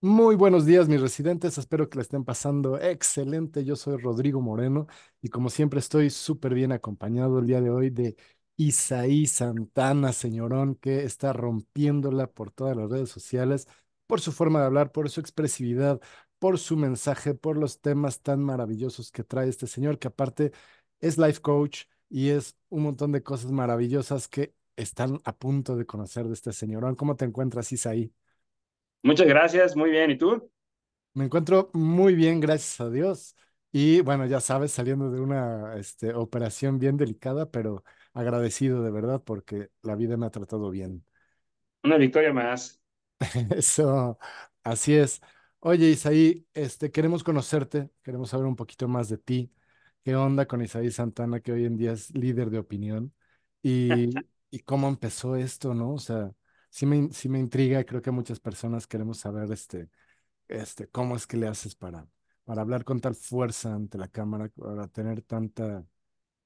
Muy buenos días, mis residentes. Espero que la estén pasando excelente. Yo soy Rodrigo Moreno y como siempre estoy súper bien acompañado el día de hoy de Isaí Santana, señorón, que está rompiéndola por todas las redes sociales, por su forma de hablar, por su expresividad, por su mensaje, por los temas tan maravillosos que trae este señor, que aparte es life coach y es un montón de cosas maravillosas que están a punto de conocer de este señorón. ¿Cómo te encuentras, Isaí? Muchas gracias, muy bien. ¿Y tú? Me encuentro muy bien, gracias a Dios. Y bueno, ya sabes, saliendo de una este, operación bien delicada, pero agradecido de verdad porque la vida me ha tratado bien. Una victoria más. Eso, así es. Oye, Isaí, este, queremos conocerte, queremos saber un poquito más de ti. ¿Qué onda con Isaí Santana, que hoy en día es líder de opinión? Y, y cómo empezó esto, ¿no? O sea, sí me, intriga y creo que muchas personas queremos saber este, este, cómo es que le haces para, para hablar con tal fuerza ante la cámara, para tener tanta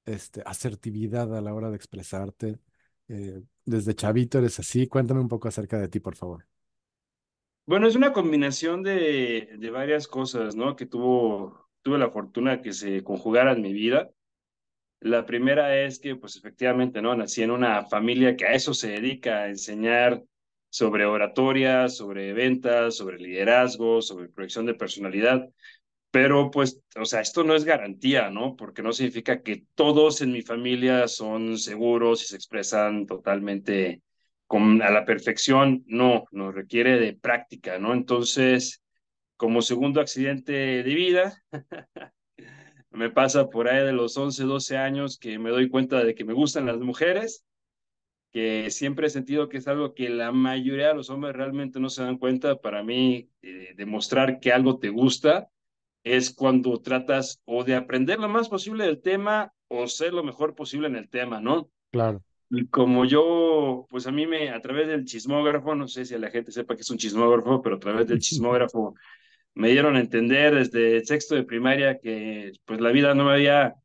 este, asertividad a la hora de expresarte. Eh, desde chavito eres así. Cuéntame un poco acerca de ti, por favor. Bueno, es una combinación de, varias cosas, ¿no? Que tuvo, tuve la fortuna que se conjugaran en mi vida. La primera es que, pues efectivamente, ¿no? Nací en una familia que a eso se dedica, a enseñar sobre oratoria, sobre ventas, sobre liderazgo, sobre proyección de personalidad. Pero, pues, o sea, esto no es garantía, ¿no? Porque no significa que todos en mi familia son seguros y se expresan totalmente con, a la perfección. No, nos requiere de práctica, ¿no? Entonces, como segundo accidente de vida, Me pasa por ahí de los 11, 12 años que me doy cuenta de que me gustan las mujeres, que siempre he sentido que es algo que la mayoría de los hombres realmente no se dan cuenta. Para mí, eh, demostrar que algo te gusta es cuando tratas o de aprender lo más posible del tema o ser lo mejor posible en el tema, ¿no? Claro. Y como yo, pues a mí me, a través del chismógrafo, no sé si la gente sepa que es un chismógrafo, pero a través del chismógrafo me dieron a entender desde el sexto de primaria que pues la vida no me había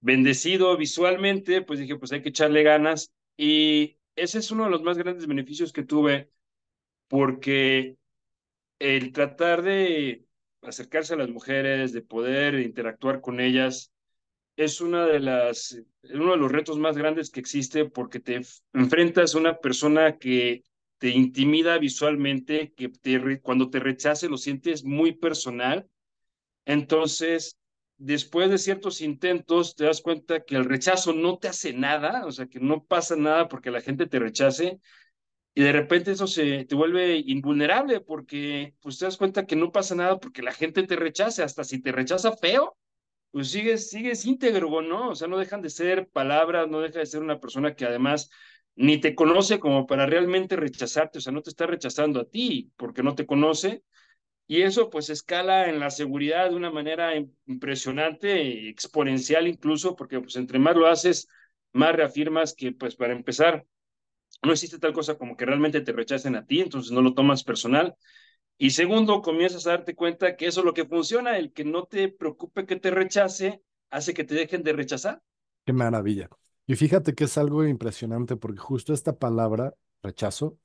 bendecido visualmente, pues dije, pues hay que echarle ganas y ese es uno de los más grandes beneficios que tuve porque el tratar de acercarse a las mujeres, de poder interactuar con ellas, es una de las, uno de los retos más grandes que existe porque te enfrentas a una persona que te intimida visualmente, que cuando te rechace lo sientes muy personal. Entonces, después de ciertos intentos, te das cuenta que el rechazo no te hace nada, o sea, que no pasa nada porque la gente te rechace. Y de repente eso se te vuelve invulnerable porque pues te das cuenta que no pasa nada porque la gente te rechace, hasta si te rechaza feo, pues sigues, sigues íntegro, ¿no? O sea, no dejan de ser palabras, no deja de ser una persona que además ni te conoce como para realmente rechazarte, o sea, no te está rechazando a ti porque no te conoce. Y eso pues escala en la seguridad de una manera impresionante, exponencial incluso, porque pues entre más lo haces, más reafirmas que pues para empezar, no existe tal cosa como que realmente te rechacen a ti, entonces no lo tomas personal. Y segundo, comienzas a darte cuenta que eso es lo que funciona, el que no te preocupe que te rechace, hace que te dejen de rechazar. Qué maravilla. Y fíjate que es algo impresionante porque justo esta palabra, rechazo,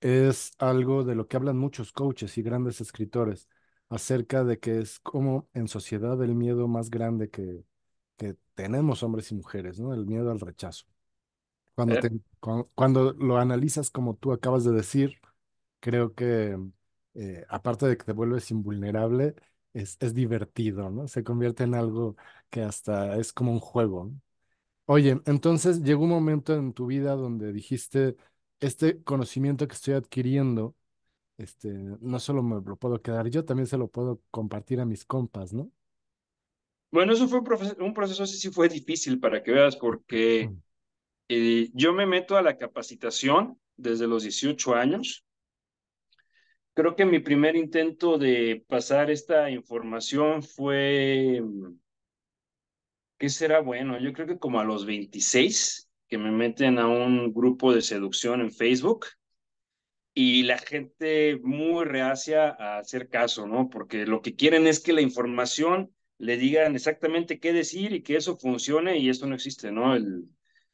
es algo de lo que hablan muchos coaches y grandes escritores acerca de que es como en sociedad el miedo más grande que, que tenemos hombres y mujeres, ¿no? El miedo al rechazo. Cuando, eh. cuando lo analizas como tú acabas de decir, creo que eh, aparte de que te vuelves invulnerable, es, es divertido, ¿no? Se convierte en algo que hasta es como un juego. ¿no? Oye, entonces llegó un momento en tu vida donde dijiste, este conocimiento que estoy adquiriendo, este, no solo me lo puedo quedar yo, también se lo puedo compartir a mis compas, ¿no? Bueno, eso fue un proceso, un sí fue difícil para que veas, porque mm. eh, yo me meto a la capacitación desde los 18 años. Creo que mi primer intento de pasar esta información fue mm, ¿qué será bueno? Yo creo que como a los 26, que me meten a un grupo de seducción en Facebook y la gente muy reacia a hacer caso, ¿no? Porque lo que quieren es que la información le digan exactamente qué decir y que eso funcione y esto no existe, ¿no? El,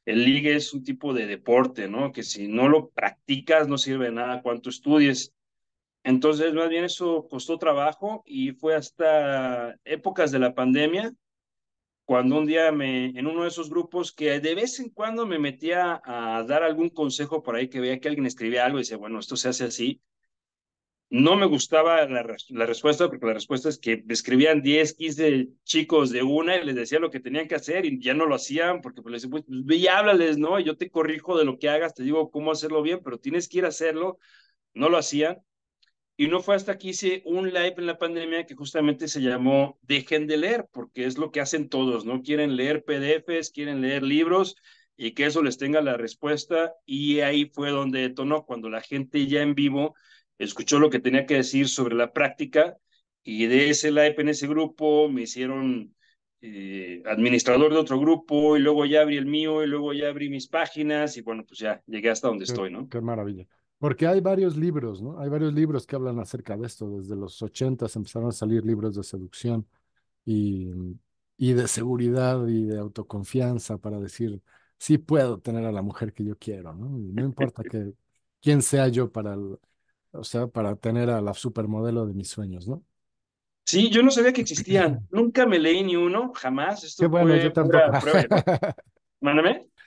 el ligue es un tipo de deporte, ¿no? Que si no lo practicas no sirve de nada cuanto estudies. Entonces, más bien eso costó trabajo y fue hasta épocas de la pandemia cuando un día me, en uno de esos grupos que de vez en cuando me metía a dar algún consejo por ahí que veía que alguien escribía algo y decía, bueno, esto se hace así. No me gustaba la, respuesta porque la respuesta es que escribían 10, 15 chicos de una y les decía lo que tenían que hacer y ya no lo hacían porque pues, les decía, pues, ve háblales, ¿no? Yo te corrijo de lo que hagas, te digo cómo hacerlo bien, pero tienes que ir a hacerlo. No lo hacían. Y no fue hasta que hice un live en la pandemia que justamente se llamó Dejen de leer, porque es lo que hacen todos, ¿no? Quieren leer PDFs, quieren leer libros y que eso les tenga la respuesta. Y ahí fue donde detonó, cuando la gente ya en vivo escuchó lo que tenía que decir sobre la práctica y de ese live en ese grupo me hicieron eh, administrador de otro grupo y luego ya abrí el mío y luego ya abrí mis páginas y bueno, pues ya llegué hasta donde estoy, ¿no? Qué maravilla. Porque hay varios libros, ¿no? Hay varios libros que hablan acerca de esto. Desde los 80 empezaron a salir libros de seducción y, y de seguridad y de autoconfianza para decir, sí puedo tener a la mujer que yo quiero, ¿no? Y no importa que, quién sea yo para, o sea, para tener a la supermodelo de mis sueños, ¿no? Sí, yo no sabía que existían. Nunca me leí ni uno, jamás. Qué bueno, yo tampoco.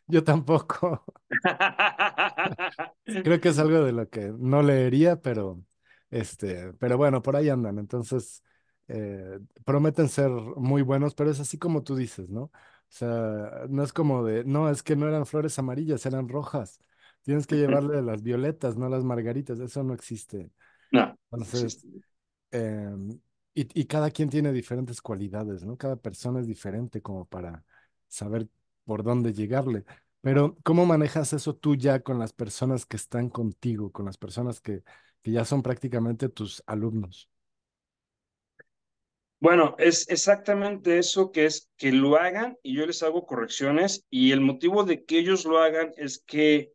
Yo tampoco. Creo que es algo de lo que no leería, pero este, pero bueno, por ahí andan. Entonces, eh, prometen ser muy buenos, pero es así como tú dices, ¿no? O sea, no es como de, no, es que no eran flores amarillas, eran rojas. Tienes que llevarle las violetas, no las margaritas, eso no existe. No. Entonces, em, y, y, cada quien tiene diferentes cualidades, ¿no? Cada persona es diferente como para saber por dónde llegarle. Pero ¿cómo manejas eso tú ya con las personas que están contigo, con las personas que, que ya son prácticamente tus alumnos? Bueno, es exactamente eso que es que lo hagan y yo les hago correcciones y el motivo de que ellos lo hagan es que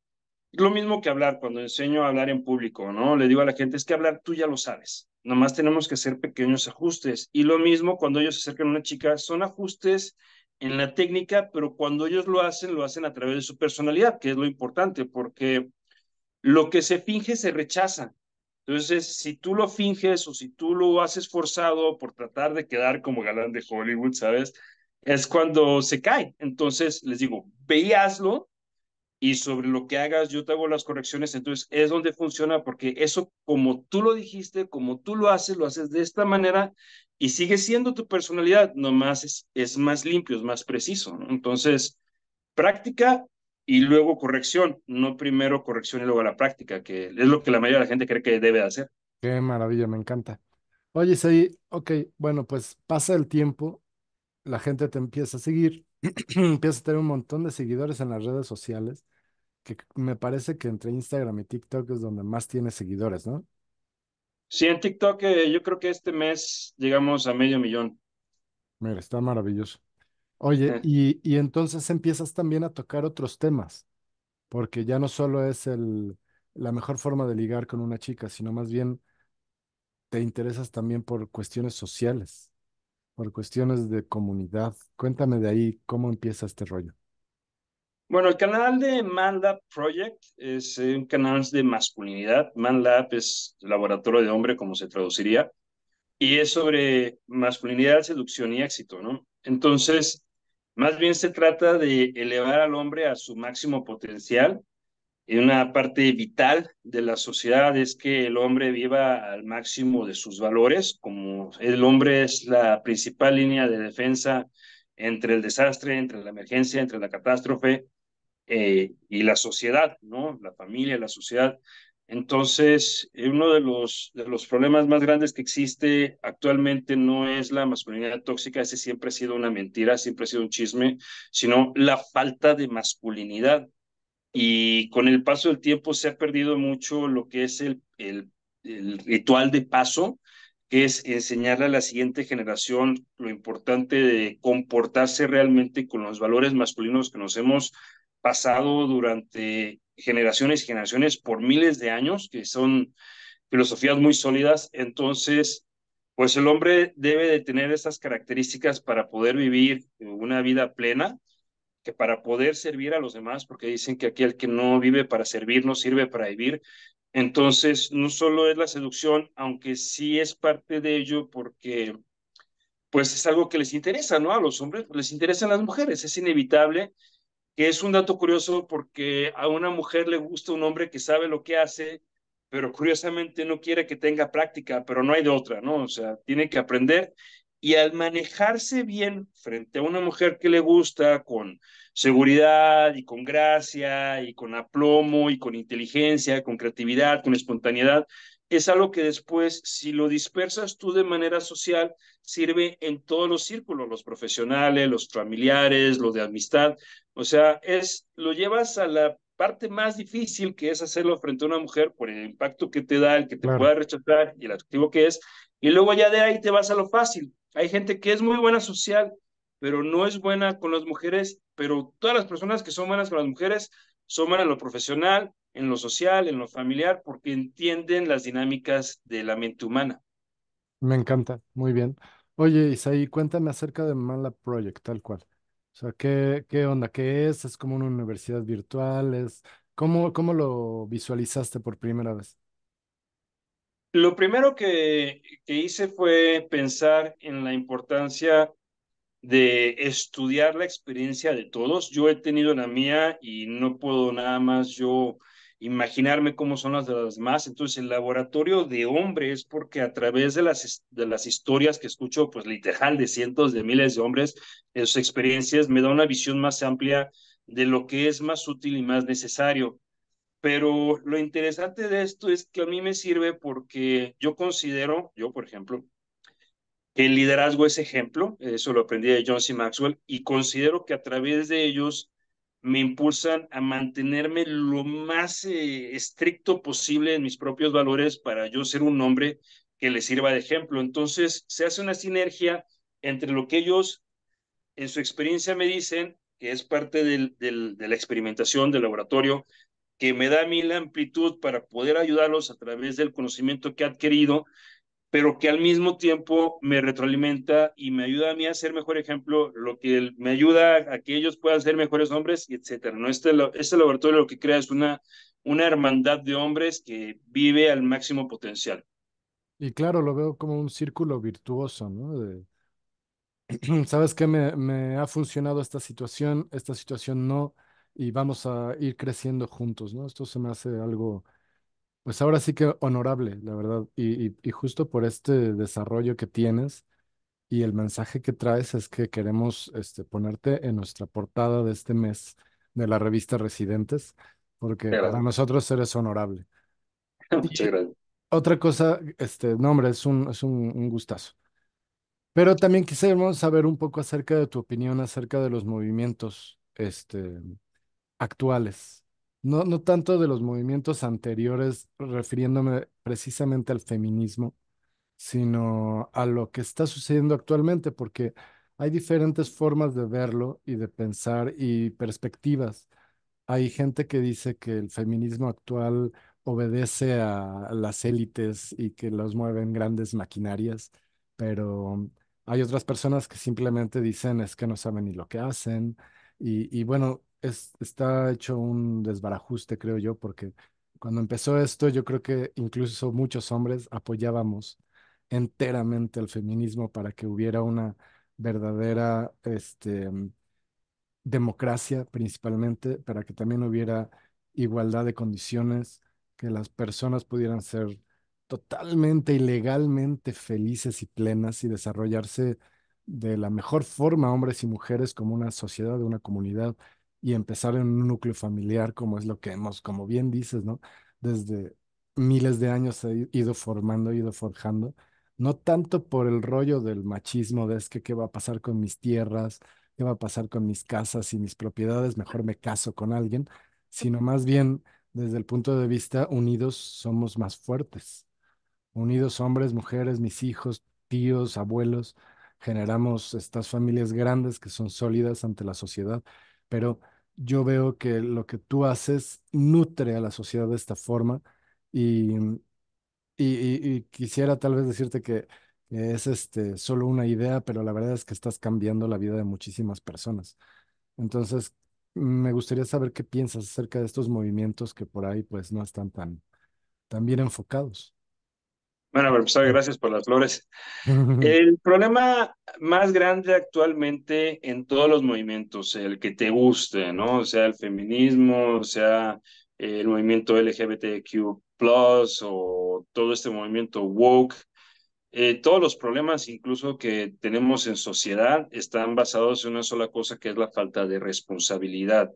lo mismo que hablar cuando enseño a hablar en público, ¿no? Le digo a la gente, es que hablar tú ya lo sabes, nomás tenemos que hacer pequeños ajustes y lo mismo cuando ellos se acercan a una chica, son ajustes en la técnica, pero cuando ellos lo hacen, lo hacen a través de su personalidad, que es lo importante, porque lo que se finge se rechaza. Entonces, si tú lo finges o si tú lo has esforzado por tratar de quedar como galán de Hollywood, ¿sabes? Es cuando se cae. Entonces, les digo, ve y sobre lo que hagas yo te hago las correcciones, entonces es donde funciona porque eso como tú lo dijiste, como tú lo haces, lo haces de esta manera y sigue siendo tu personalidad, nomás es, es más limpio, es más preciso, Entonces, práctica y luego corrección, no primero corrección y luego la práctica, que es lo que la mayoría de la gente cree que debe hacer. Qué maravilla, me encanta. Oye, sí, ok, bueno, pues pasa el tiempo, la gente te empieza a seguir, empieza a tener un montón de seguidores en las redes sociales que me parece que entre Instagram y TikTok es donde más tiene seguidores, ¿no? Sí, en TikTok eh, yo creo que este mes llegamos a medio millón. Mira, está maravilloso. Oye, eh. y, y entonces empiezas también a tocar otros temas, porque ya no solo es el, la mejor forma de ligar con una chica, sino más bien te interesas también por cuestiones sociales, por cuestiones de comunidad. Cuéntame de ahí cómo empieza este rollo. Bueno, el canal de Lab Project es eh, un canal de masculinidad. Lab es laboratorio de hombre, como se traduciría, y es sobre masculinidad, seducción y éxito, ¿no? Entonces, más bien se trata de elevar al hombre a su máximo potencial. Y una parte vital de la sociedad es que el hombre viva al máximo de sus valores, como el hombre es la principal línea de defensa entre el desastre, entre la emergencia, entre la catástrofe, eh, y la sociedad, ¿no? La familia, la sociedad. Entonces, eh, uno de los, de los problemas más grandes que existe actualmente no es la masculinidad tóxica, ese siempre ha sido una mentira, siempre ha sido un chisme, sino la falta de masculinidad. Y con el paso del tiempo se ha perdido mucho lo que es el, el, el ritual de paso, que es enseñarle a la siguiente generación lo importante de comportarse realmente con los valores masculinos que nos hemos pasado durante generaciones y generaciones por miles de años, que son filosofías muy sólidas. Entonces, pues el hombre debe de tener esas características para poder vivir una vida plena, que para poder servir a los demás, porque dicen que aquel que no vive para servir no sirve para vivir. Entonces, no solo es la seducción, aunque sí es parte de ello porque pues es algo que les interesa, ¿no? A los hombres les interesan las mujeres, es inevitable que es un dato curioso porque a una mujer le gusta un hombre que sabe lo que hace, pero curiosamente no quiere que tenga práctica, pero no hay de otra, ¿no? O sea, tiene que aprender y al manejarse bien frente a una mujer que le gusta con seguridad y con gracia y con aplomo y con inteligencia, con creatividad, con espontaneidad, es algo que después, si lo dispersas tú de manera social, sirve en todos los círculos, los profesionales, los familiares, los de amistad. O sea, es, lo llevas a la parte más difícil que es hacerlo frente a una mujer por el impacto que te da, el que te pueda rechazar y el atractivo que es. Y luego ya de ahí te vas a lo fácil. Hay gente que es muy buena social, pero no es buena con las mujeres, pero todas las personas que son buenas con las mujeres son buenas en lo profesional, en lo social, en lo familiar, porque entienden las dinámicas de la mente humana. Me encanta, muy bien. Oye, Isaí, cuéntame acerca de Mala Project, tal cual. O sea, ¿qué, qué onda? ¿Qué es? ¿Es como una universidad virtual? cómo, ¿Cómo lo visualizaste por primera vez? Lo primero que, que hice fue pensar en la importancia de estudiar la experiencia de todos. Yo he tenido la mía y no puedo nada más yo imaginarme cómo son las de las más. Entonces, el laboratorio de hombres, porque a través de las, de las historias que escucho, pues literal, de cientos de miles de hombres, en sus experiencias, me da una visión más amplia de lo que es más útil y más necesario. Pero lo interesante de esto es que a mí me sirve porque yo considero, yo por ejemplo, que el liderazgo es ejemplo, eso lo aprendí de John C. Maxwell, y considero que a través de ellos me impulsan a mantenerme lo más eh, estricto posible en mis propios valores para yo ser un hombre que les sirva de ejemplo. Entonces, se hace una sinergia entre lo que ellos en su experiencia me dicen, que es parte del, de la experimentación del laboratorio, que me da a mí la amplitud para poder ayudarlos a través del conocimiento que he adquirido pero que al mismo tiempo me retroalimenta y me ayuda a mí a ser mejor ejemplo, lo que me ayuda a que ellos puedan ser mejores hombres, etc. ¿no? Este, este laboratorio lo que crea es una, una hermandad de hombres que vive al máximo potencial. Y claro, lo veo como un círculo virtuoso, ¿no? ¿Sabes qué? Me, me ha funcionado esta situación, esta situación no, y vamos a ir creciendo juntos, ¿no? Esto se me hace algo pues ahora sí que honorable, la verdad. Y, y, justo por este desarrollo que tienes y el mensaje que traes es que queremos este, ponerte en nuestra portada de este mes de la revista Residentes, porque para nosotros eres honorable. Muchas gracias. otra cosa, este, nombre es un, es un, gustazo. Pero también quisiéramos saber un poco acerca de tu opinión acerca de los movimientos, este, actuales. No, tanto de los movimientos anteriores, refiriéndome precisamente al feminismo, sino a lo que está sucediendo actualmente, porque hay diferentes formas de verlo y de pensar y perspectivas. Hay gente que dice que el feminismo actual obedece a las élites y que los mueven grandes maquinarias, pero hay otras personas que simplemente dicen es que no saben ni lo que hacen. Y, y bueno, está hecho un desbarajuste, creo yo, porque cuando empezó esto, yo creo que incluso muchos hombres apoyábamos enteramente al feminismo para que hubiera una verdadera este, democracia principalmente, para que también hubiera igualdad de condiciones, que las personas pudieran ser totalmente y legalmente felices y plenas y desarrollarse de la mejor forma, hombres y mujeres, como una sociedad, una comunidad y empezar en un núcleo familiar, como es lo que hemos, como bien dices, ¿no? Desde miles de años he ha ido formando, he ido forjando, no tanto por el rollo del machismo, de es que qué va a pasar con mis tierras, qué va a pasar con mis casas y mis propiedades, mejor me caso con alguien, sino más bien desde el punto de vista unidos somos más fuertes. Unidos hombres, mujeres, mis hijos, tíos, abuelos, generamos estas familias grandes que son sólidas ante la sociedad, pero yo veo que lo que tú haces nutre a la sociedad de esta forma y, y, quisiera tal vez decirte que es este, solo una idea, pero la verdad es que estás cambiando la vida de muchísimas personas. Entonces, me gustaría saber qué piensas acerca de estos movimientos que por ahí pues no están tan, tan bien enfocados. Bueno, pues, gracias por las flores. El problema más grande actualmente en todos los movimientos, el que te guste, ¿no? O sea el feminismo, o sea el movimiento LGBTQ, o todo este movimiento woke, eh, todos los problemas incluso que tenemos en sociedad están basados en una sola cosa que es la falta de responsabilidad.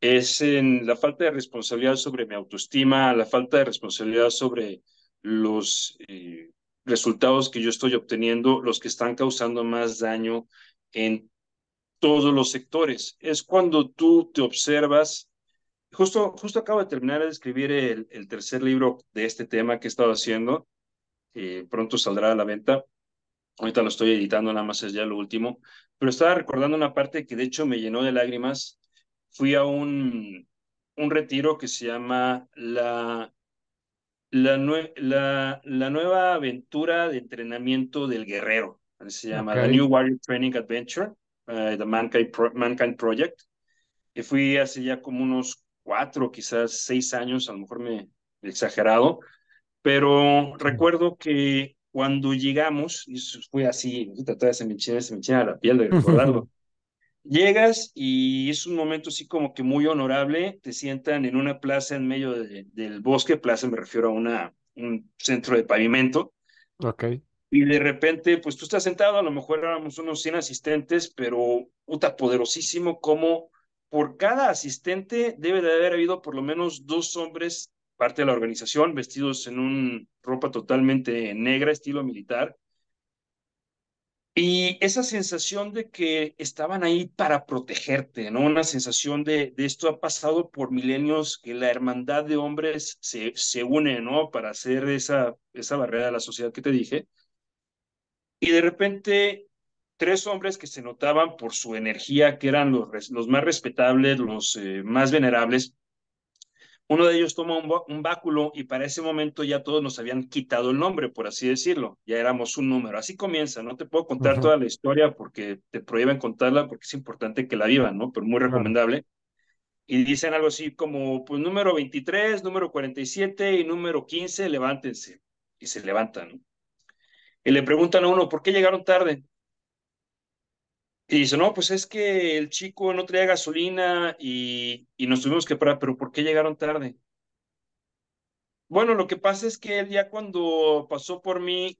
Es en la falta de responsabilidad sobre mi autoestima, la falta de responsabilidad sobre los eh, resultados que yo estoy obteniendo los que están causando más daño en todos los sectores. Es cuando tú te observas. Justo, justo acabo de terminar de escribir el, el tercer libro de este tema que he estado haciendo. Eh, pronto saldrá a la venta. Ahorita lo estoy editando, nada más es ya lo último. Pero estaba recordando una parte que de hecho me llenó de lágrimas. Fui a un, un retiro que se llama la la, la, la, nueva aventura de entrenamiento del guerrero. Se llama The New Warrior Training Adventure, eh, The Mankind, Project. que fui hace ya como unos cuatro, quizás seis años, a lo mejor me he exagerado, pero recuerdo que cuando llegamos, y fue así, todavía se me la piel de recordarlo. Llegas y es un momento así como que muy honorable, te sientan en una plaza en medio del bosque, plaza me refiero a una, un centro de pavimento. Ok. Y de repente, pues tú estás sentado, a lo mejor éramos unos 100 asistentes, pero puta, poderosísimo como por cada asistente debe de haber habido por lo menos dos hombres, parte de la organización, vestidos en una ropa totalmente negra, estilo militar, y esa sensación de que estaban ahí para protegerte, ¿no? Una sensación de, de esto ha pasado por milenios, que la hermandad de hombres se, se une, ¿no? Para hacer esa, esa barrera de la sociedad que te dije. Y de repente, tres hombres que se notaban por su energía, que eran los, los más respetables, los eh, más venerables, uno de ellos toma un, báculo y para ese momento ya todos nos habían quitado el nombre, por así decirlo. Ya éramos un número. Así comienza. No te puedo contar toda la historia porque te prohíben contarla porque es importante que la vivan, ¿no? Pero muy recomendable. Y dicen algo así como, pues número 23, número 47 y número 15, levántense. Y se levantan. Y le preguntan a uno, ¿por qué llegaron tarde? Y dice, no, pues es que el chico no traía gasolina y, nos tuvimos que parar, pero ¿por qué llegaron tarde? Bueno, lo que pasa es que él ya cuando pasó por mí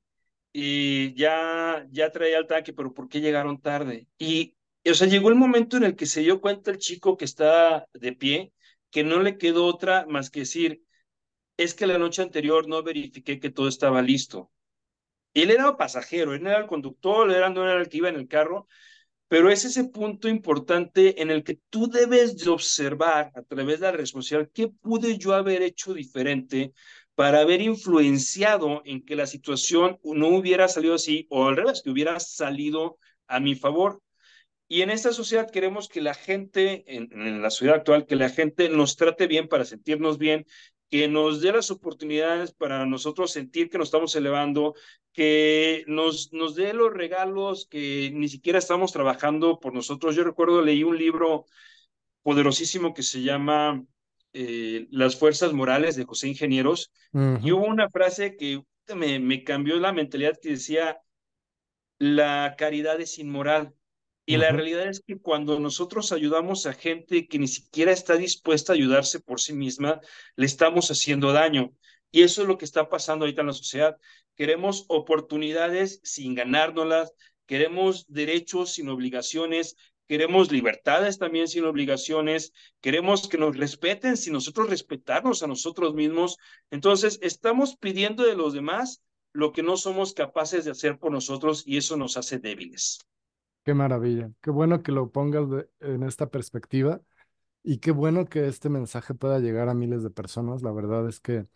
y ya, ya traía el tanque, pero ¿por qué llegaron tarde? Y, o sea, llegó el momento en el que se dio cuenta el chico que está de pie, que no le quedó otra más que decir, es que la noche anterior no verifiqué que todo estaba listo. Él era pasajero, él no era el conductor, él no era el que iba en el carro, pero es ese punto importante en el que tú debes observar a través de la responsabilidad qué pude yo haber hecho diferente para haber influenciado en que la situación no hubiera salido así o al revés, que hubiera salido a mi favor. Y en esta sociedad queremos que la gente, en, en, la sociedad actual, que la gente nos trate bien para sentirnos bien que nos dé las oportunidades para nosotros sentir que nos estamos elevando, que nos, nos dé los regalos que ni siquiera estamos trabajando por nosotros. Yo recuerdo, leí un libro poderosísimo que se llama eh, Las Fuerzas Morales de José Ingenieros, y hubo una frase que me, me cambió la mentalidad que decía, la caridad es inmoral. Y la realidad es que cuando nosotros ayudamos a gente que ni siquiera está dispuesta a ayudarse por sí misma, le estamos haciendo daño. Y eso es lo que está pasando ahorita en la sociedad. Queremos oportunidades sin ganárnoslas, queremos derechos sin obligaciones, queremos libertades también sin obligaciones, queremos que nos respeten sin nosotros respetarnos a nosotros mismos. Entonces, estamos pidiendo de los demás lo que no somos capaces de hacer por nosotros y eso nos hace débiles. Qué maravilla. Qué bueno que lo pongas en esta perspectiva y qué bueno que este mensaje pueda llegar a miles de personas. La verdad es que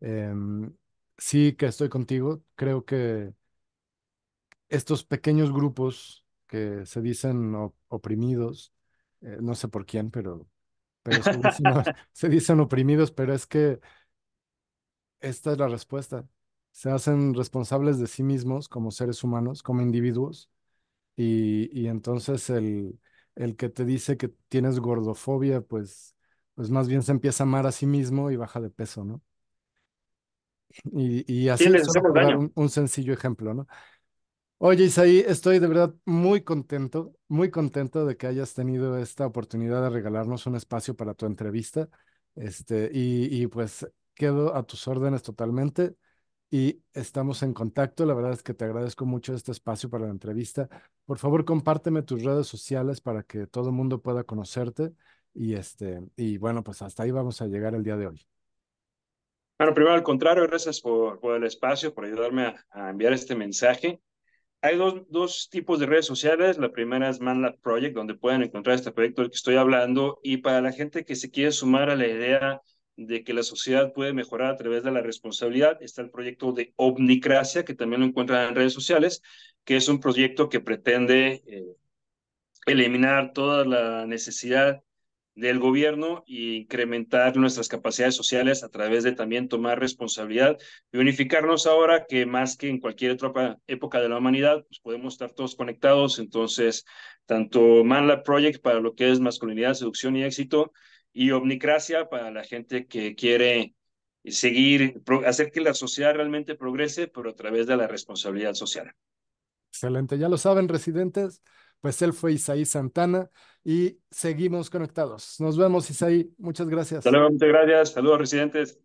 em, sí que estoy contigo. Creo que estos pequeños grupos que se dicen oprimidos, eh, no sé por quién, pero, se dicen oprimidos, pero es que esta es la respuesta. Se hacen responsables de sí mismos como seres humanos, como individuos, y, entonces el, que te dice que tienes gordofobia, pues, pues más bien se empieza a amar a sí mismo y baja de peso, ¿no? Y, así es les un, sencillo ejemplo, ¿no? Oye, Isaí, estoy de verdad muy contento, muy contento de que hayas tenido esta oportunidad de regalarnos un espacio para tu entrevista. Este, y, y pues quedo a tus órdenes totalmente y estamos en contacto. La verdad es que te agradezco mucho este espacio para la entrevista. Por favor, compárteme tus redes sociales para que todo el mundo pueda conocerte. Y, este, y bueno, pues hasta ahí vamos a llegar el día de hoy. Bueno, primero, al contrario, gracias por, por el espacio, por ayudarme a, enviar este mensaje. Hay dos, dos, tipos de redes sociales. La primera es ManLab Project, donde pueden encontrar este proyecto del que estoy hablando. Y para la gente que se quiere sumar a la idea de que la sociedad puede mejorar a través de la responsabilidad. Está el proyecto de Omnicracia, que también lo encuentran en redes sociales, que es un proyecto que pretende eh, eliminar toda la necesidad del gobierno e incrementar nuestras capacidades sociales a través de también tomar responsabilidad y unificarnos ahora que más que en cualquier otra época de la humanidad, pues podemos estar todos conectados. Entonces, tanto Manla Project para lo que es masculinidad, seducción y éxito, y Omnicracia para la gente que quiere seguir, hacer que la sociedad realmente progrese, pero a través de la responsabilidad social. Excelente, ya lo saben, residentes, pues él fue Isaí Santana y seguimos conectados. Nos vemos, Isaí, muchas gracias. Saludos, muchas gracias, saludos, residentes.